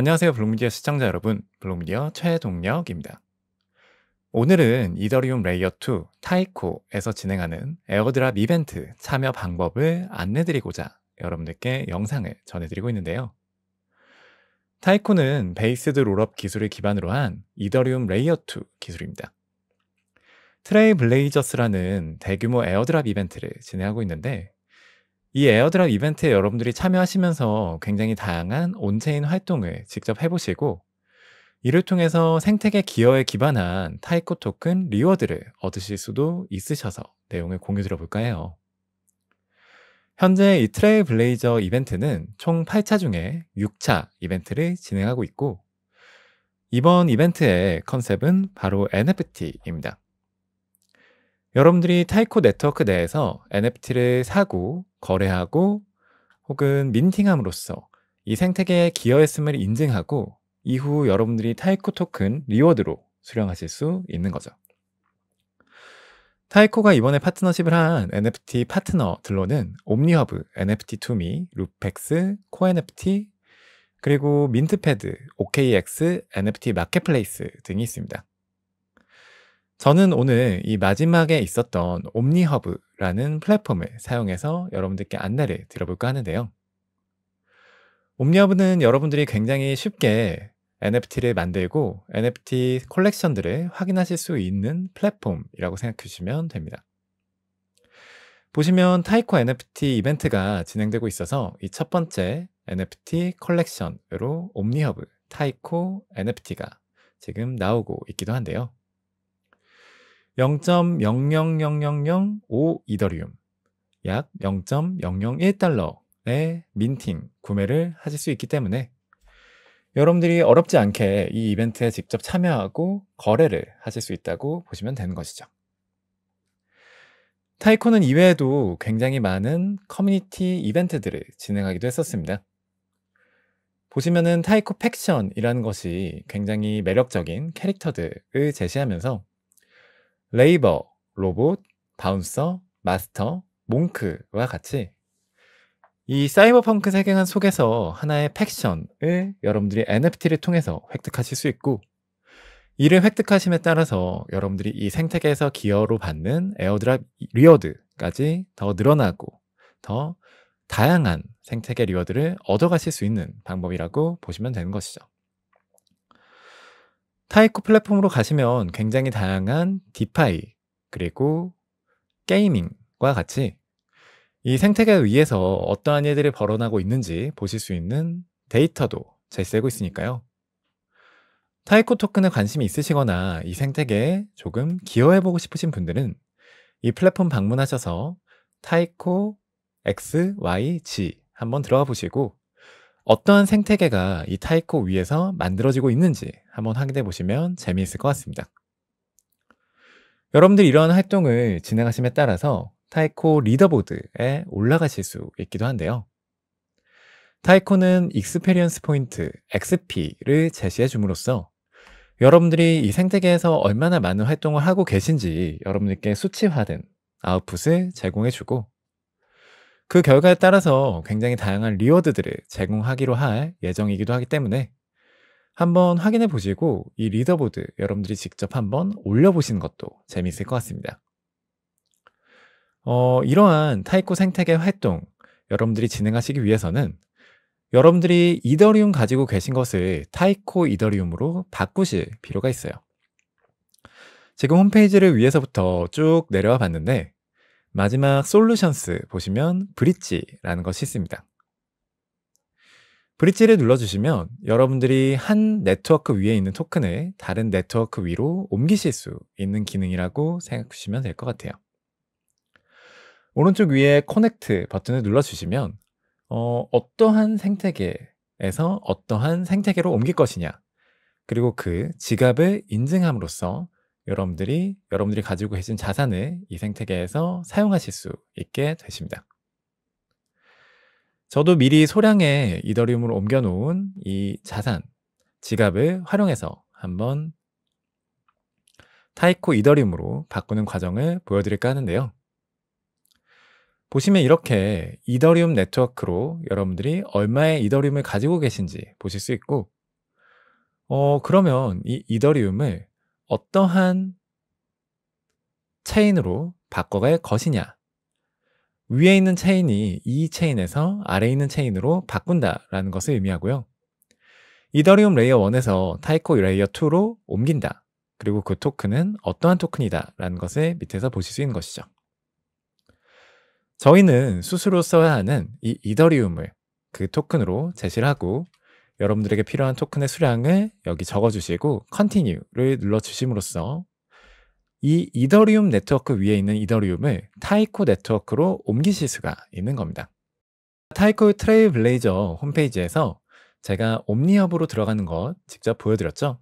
안녕하세요 블록미디어 시청자 여러분 블록미디어 최동혁입니다. 오늘은 이더리움 레이어 2 타이코에서 진행하는 에어드랍 이벤트 참여 방법을 안내드리고자 여러분들께 영상을 전해드리고 있는데요. 타이코는 베이스드 롤업 기술을 기반으로 한 이더리움 레이어 2 기술입니다. 트레이 블레이저스라는 대규모 에어드랍 이벤트를 진행하고 있는데 이 에어드랍 이벤트에 여러분들이 참여하시면서 굉장히 다양한 온체인 활동을 직접 해보시고 이를 통해서 생태계 기여에 기반한 타이코 토큰 리워드를 얻으실 수도 있으셔서 내용을 공유 들어볼까 해요. 현재 이 트레일 블레이저 이벤트는 총 8차 중에 6차 이벤트를 진행하고 있고 이번 이벤트의 컨셉은 바로 NFT입니다. 여러분들이 타이코 네트워크 내에서 NFT를 사고 거래하고 혹은 민팅함으로써 이 생태계에 기여했음을 인증하고 이후 여러분들이 타이코 토큰 리워드로 수령하실 수 있는 거죠. 타이코가 이번에 파트너십을 한 NFT 파트너들로는 옴니허브, n f t 투미 루펙스, 코NFT, 그리고 민트패드, OKX, NFT 마켓플레이스 등이 있습니다. 저는 오늘 이 마지막에 있었던 옴니허브라는 플랫폼을 사용해서 여러분들께 안내를 드려볼까 하는데요. 옴니허브는 여러분들이 굉장히 쉽게 NFT를 만들고 NFT 컬렉션들을 확인하실 수 있는 플랫폼이라고 생각해 주시면 됩니다. 보시면 타이코 NFT 이벤트가 진행되고 있어서 이 첫 번째 NFT 컬렉션으로 옴니허브 타이코 NFT가 지금 나오고 있기도 한데요. 0 0 0 0 0 0 5 이더리움, 약 0.001달러에 민팅 구매를 하실 수 있기 때문에 여러분들이 어렵지 않게 이 이벤트에 직접 참여하고 거래를 하실 수 있다고 보시면 되는 것이죠. 타이코는 이외에도 굉장히 많은 커뮤니티 이벤트들을 진행하기도 했었습니다. 보시면은 타이코 팩션이라는 것이 굉장히 매력적인 캐릭터들을 제시하면서 레이버, 로봇, 바운서, 마스터, 몽크와 같이 이 사이버펑크 세계관 속에서 하나의 팩션을 여러분들이 NFT를 통해서 획득하실 수 있고 이를 획득하심에 따라서 여러분들이 이 생태계에서 기여로 받는 에어드랍 리워드까지 더 늘어나고 더 다양한 생태계 리워드를 얻어가실 수 있는 방법이라고 보시면 되는 것이죠. 타이코 플랫폼으로 가시면 굉장히 다양한 디파이 그리고 게이밍과 같이 이 생태계 위에서 어떠한 일들이 벌어나고 있는지 보실 수 있는 데이터도 제시되고 있으니까요. 타이코 토큰에 관심이 있으시거나 이 생태계에 조금 기여해보고 싶으신 분들은 이 플랫폼 방문하셔서 타이코 XYG 한번 들어가 보시고 어떠한 생태계가 이 타이코 위에서 만들어지고 있는지 한번 확인해 보시면 재미있을 것 같습니다. 여러분들이 이런 활동을 진행하심에 따라서 타이코 리더보드에 올라가실 수 있기도 한데요. 타이코는 익스페리언스 포인트 XP를 제시해 줌으로써 여러분들이 이 생태계에서 얼마나 많은 활동을 하고 계신지 여러분들께 수치화된 아웃풋을 제공해 주고 그 결과에 따라서 굉장히 다양한 리워드들을 제공하기로 할 예정이기도 하기 때문에 한번 확인해 보시고 이 리더보드 여러분들이 직접 한번 올려보시는 것도 재미있을 것 같습니다. 어, 이러한 타이코 생태계 활동 여러분들이 진행하시기 위해서는 여러분들이 이더리움 가지고 계신 것을 타이코 이더리움으로 바꾸실 필요가 있어요. 지금 홈페이지를 위해서부터 쭉 내려와 봤는데 마지막 솔루션스 보시면 브릿지라는 것이 있습니다. 브릿지를 눌러주시면 여러분들이 한 네트워크 위에 있는 토큰을 다른 네트워크 위로 옮기실 수 있는 기능이라고 생각하시면 될 것 같아요. 오른쪽 위에 커넥트 버튼을 눌러주시면 어, 떠한 생태계에서 어떠한 생태계로 옮길 것이냐 그리고 그 지갑을 인증함으로써 여러분들이 여러분들이 가지고 계신 자산을 이 생태계에서 사용하실 수 있게 되십니다. 저도 미리 소량의 이더리움을 옮겨놓은 이 자산, 지갑을 활용해서 한번 타이코 이더리움으로 바꾸는 과정을 보여드릴까 하는데요. 보시면 이렇게 이더리움 네트워크로 여러분들이 얼마의 이더리움을 가지고 계신지 보실 수 있고 어 그러면 이 이더리움을 어떠한 체인으로 바꿔갈 것이냐. 위에 있는 체인이 이 체인에서 아래에 있는 체인으로 바꾼다라는 것을 의미하고요. 이더리움 레이어 1에서 타이코 레이어 2로 옮긴다. 그리고 그 토큰은 어떠한 토큰이다라는 것을 밑에서 보실 수 있는 것이죠. 저희는 수수료 써야 하는 이 이더리움을 그 토큰으로 제시를 하고 여러분들에게 필요한 토큰의 수량을 여기 적어주시고 Continue를 눌러주심으로써 이 이더리움 네트워크 위에 있는 이더리움을 타이코 네트워크로 옮기실 수가 있는 겁니다. 타이코 트레이블레이저 홈페이지에서 제가 옴니허브로 들어가는 것 직접 보여드렸죠?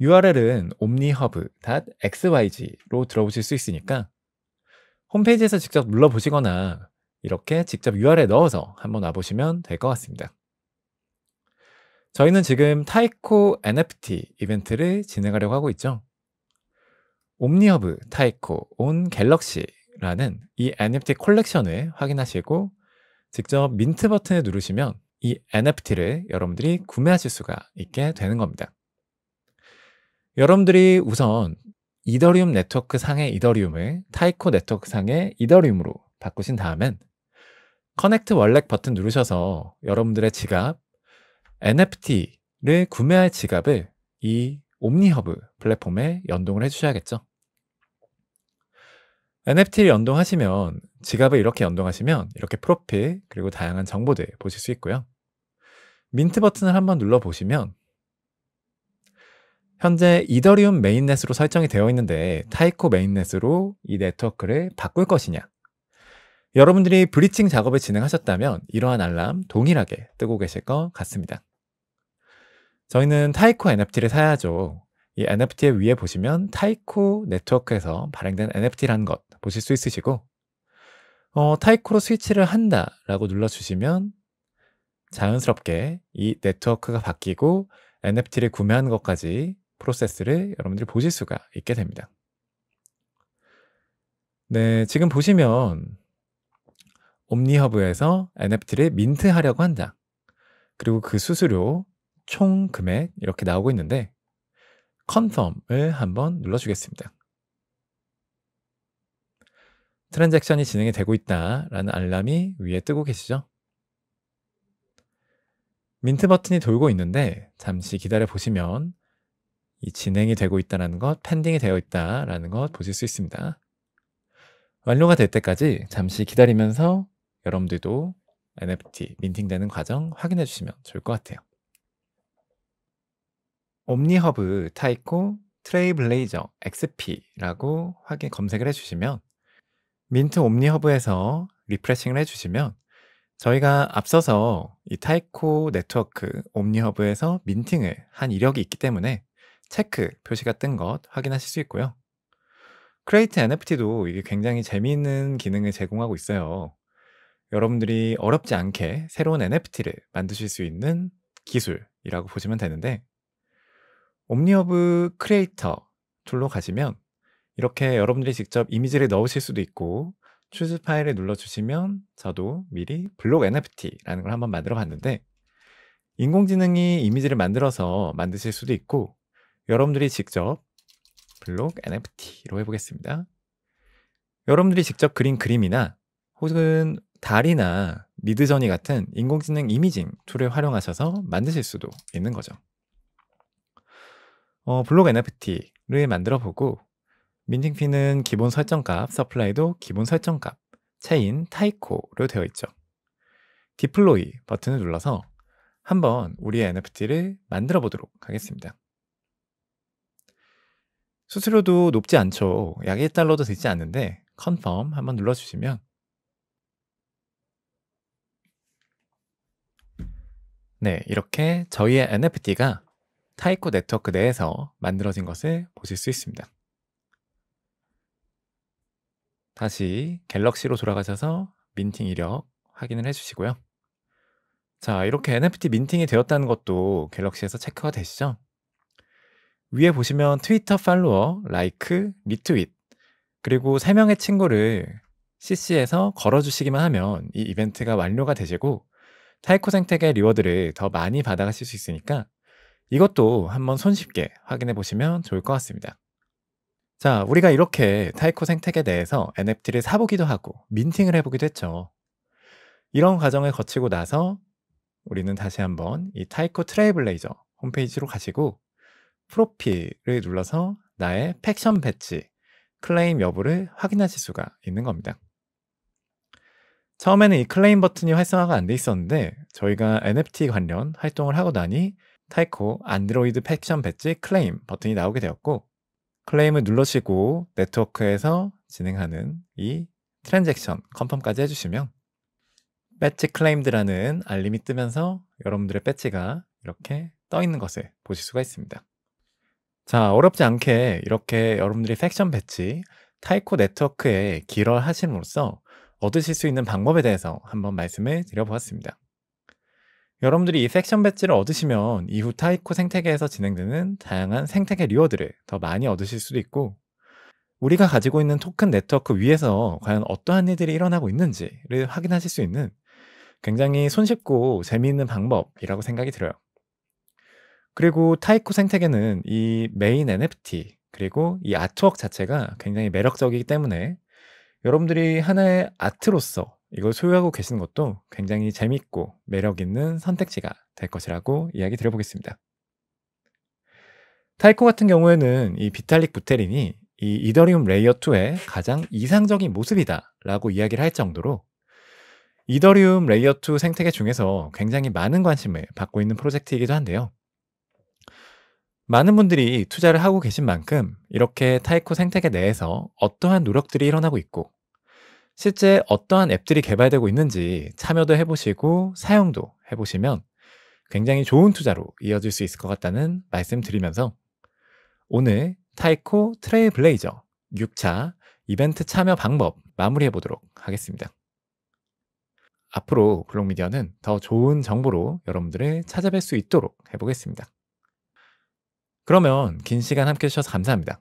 URL은 omnihub.xyz로 들어보실수 있으니까 홈페이지에서 직접 눌러보시거나 이렇게 직접 URL 넣어서 한번 와보시면 될 것 같습니다. 저희는 지금 타이코 NFT 이벤트를 진행하려고 하고 있죠. 옴니어브 타이코 온 갤럭시라는 이 NFT 컬렉션을 확인하시고 직접 민트 버튼을 누르시면 이 NFT를 여러분들이 구매하실 수가 있게 되는 겁니다. 여러분들이 우선 이더리움 네트워크 상의 이더리움을 타이코 네트워크 상의 이더리움으로 바꾸신 다음엔 커넥트 월렛 버튼 누르셔서 여러분들의 지갑 NFT를 구매할 지갑을 이 옴니허브 플랫폼에 연동을 해주셔야겠죠. NFT를 연동하시면 지갑을 이렇게 연동하시면 이렇게 프로필 그리고 다양한 정보들 보실 수 있고요. 민트 버튼을 한번 눌러보시면 현재 이더리움 메인넷으로 설정이 되어 있는데 타이코 메인넷으로 이 네트워크를 바꿀 것이냐 여러분들이 브리칭 작업을 진행하셨다면 이러한 알람 동일하게 뜨고 계실 것 같습니다. 저희는 타이코 NFT를 사야죠. 이 NFT의 위에 보시면 타이코 네트워크에서 발행된 NFT라는 것 보실 수 있으시고 어, 타이코로 스위치를 한다 라고 눌러주시면 자연스럽게 이 네트워크가 바뀌고 NFT를 구매하는 것까지 프로세스를 여러분들이 보실 수가 있게 됩니다. 네, 지금 보시면 옴니허브에서 NFT를 민트하려고 한다. 그리고 그 수수료 총 금액 이렇게 나오고 있는데 컨펌을 한번 눌러주겠습니다. 트랜잭션이 진행이 되고 있다라는 알람이 위에 뜨고 계시죠? 민트 버튼이 돌고 있는데 잠시 기다려 보시면 이 진행이 되고 있다는 것, 팬딩이 되어 있다라는 것 보실 수 있습니다. 완료가 될 때까지 잠시 기다리면서 여러분들도 NFT 민팅되는 과정 확인해 주시면 좋을 것 같아요. 옴니허브 타이코 트레이블레이저 XP라고 확인 검색을 해주시면 민트 옴니허브에서 리프레싱을 해주시면 저희가 앞서서 이 타이코 네트워크 옴니허브에서 민팅을 한 이력이 있기 때문에 체크 표시가 뜬 것 확인하실 수 있고요. 크레이트 NFT도 이게 굉장히 재미있는 기능을 제공하고 있어요. 여러분들이 어렵지 않게 새로운 NFT를 만드실 수 있는 기술이라고 보시면 되는데 옴니어브 크리에이터 툴로 가시면 이렇게 여러분들이 직접 이미지를 넣으실 수도 있고 추즈 파일을 눌러주시면 저도 미리 블록 NFT라는 걸 한번 만들어 봤는데 인공지능이 이미지를 만들어서 만드실 수도 있고 여러분들이 직접 블록 NFT로 해보겠습니다. 여러분들이 직접 그린 그림이나 혹은 달이나 미드저니 같은 인공지능 이미징 툴을 활용하셔서 만드실 수도 있는 거죠. 어, 블록 NFT를 만들어 보고 민팅피는 기본 설정값, 서플라이도 기본 설정값, 체인, 타이코로 되어 있죠. 디플로이 버튼을 눌러서 한번 우리의 NFT를 만들어 보도록 하겠습니다. 수수료도 높지 않죠. 약 1달러도 되지 않는데 컨펌 한번 눌러주시면 네, 이렇게 저희의 NFT가 타이코 네트워크 내에서 만들어진 것을 보실 수 있습니다. 다시 갤럭시로 돌아가셔서 민팅 이력 확인을 해주시고요. 자, 이렇게 NFT 민팅이 되었다는 것도 갤럭시에서 체크가 되시죠? 위에 보시면 트위터 팔로워, 라이크, 리트윗, 그리고 3명의 친구를 CC에서 걸어주시기만 하면 이 이벤트가 완료가 되시고 타이코 생태계 리워드를 더 많이 받아가실 수 있으니까 이것도 한번 손쉽게 확인해 보시면 좋을 것 같습니다. 자, 우리가 이렇게 타이코 생태계에 내서 NFT를 사보기도 하고 민팅을 해보기도 했죠. 이런 과정을 거치고 나서 우리는 다시 한번 이 타이코 트레이블레이저 홈페이지로 가시고 프로필을 눌러서 나의 팩션 배치, 클레임 여부를 확인하실 수가 있는 겁니다. 처음에는 이 클레임 버튼이 활성화가 안 돼 있었는데 저희가 NFT 관련 활동을 하고 나니 타이코 안드로이드 팩션 배지 클레임 버튼이 나오게 되었고 클레임을 눌러시고 네트워크에서 진행하는 이 트랜잭션 컨펌까지 해주시면 배치 클레임드라는 알림이 뜨면서 여러분들의 배치가 이렇게 떠 있는 것을 보실 수가 있습니다. 자, 어렵지 않게 이렇게 여러분들이 팩션 배치, 타이코 네트워크에 기여하심으로써 얻으실 수 있는 방법에 대해서 한번 말씀을 드려보았습니다. 여러분들이 이 섹션 배지를 얻으시면 이후 타이코 생태계에서 진행되는 다양한 생태계 리워드를 더 많이 얻으실 수도 있고 우리가 가지고 있는 토큰 네트워크 위에서 과연 어떠한 일들이 일어나고 있는지를 확인하실 수 있는 굉장히 손쉽고 재미있는 방법이라고 생각이 들어요. 그리고 타이코 생태계는 이 메인 NFT 그리고 이 아트웍 자체가 굉장히 매력적이기 때문에 여러분들이 하나의 아트로서 이걸 소유하고 계시는 것도 굉장히 재밌고 매력 있는 선택지가 될 것이라고 이야기 드려보겠습니다. 타이코 같은 경우에는 이 비탈릭 부테린이 이 이더리움 레이어 2의 가장 이상적인 모습이다 라고 이야기를 할 정도로 이더리움 레이어 2 생태계 중에서 굉장히 많은 관심을 받고 있는 프로젝트이기도 한데요. 많은 분들이 투자를 하고 계신 만큼 이렇게 타이코 생태계 내에서 어떠한 노력들이 일어나고 있고 실제 어떠한 앱들이 개발되고 있는지 참여도 해보시고 사용도 해보시면 굉장히 좋은 투자로 이어질 수 있을 것 같다는 말씀 드리면서 오늘 타이코 트레이블레이저 6차 이벤트 참여 방법 마무리해 보도록 하겠습니다. 앞으로 블록미디어는 더 좋은 정보로 여러분들을 찾아뵐 수 있도록 해보겠습니다. 그러면 긴 시간 함께 해주셔서 감사합니다.